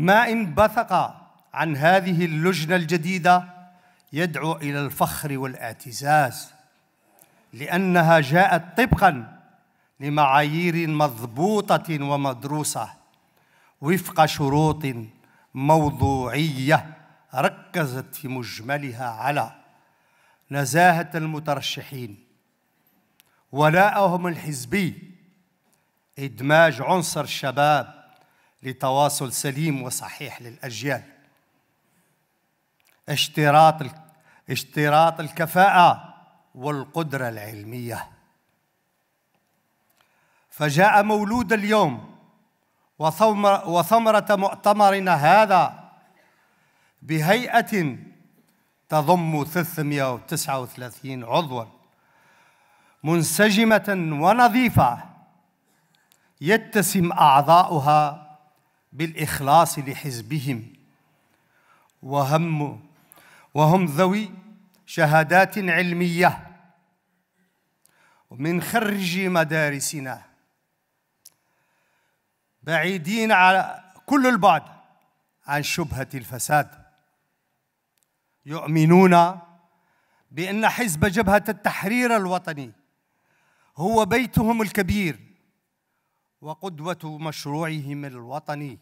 ما انبثق عن هذه اللجنه الجديده يدعو الى الفخر والاعتزاز لانها جاءت طبقا لمعايير مضبوطه ومدروسه وفق شروط موضوعيه ركزت في مجملها على نزاهه المترشحين ولاءهم الحزبي ادماج عنصر الشباب لتواصل سليم وصحيح للأجيال اشتراط اشتراط الكفاءة والقدرة العلمية فجاء مولود اليوم وثمرة مؤتمرنا هذا بهيئة تضم 339 عضوا منسجمة ونظيفة يتسم أعضاؤها بالإخلاص لحزبهم وهم وهم ذوي شهادات علمية من خرج مدارسنا بعيدين على كل البعد عن شبهة الفساد يؤمنون بأن حزب جبهة التحرير الوطني هو بيتهم الكبير وقدوة مشروعهم الوطني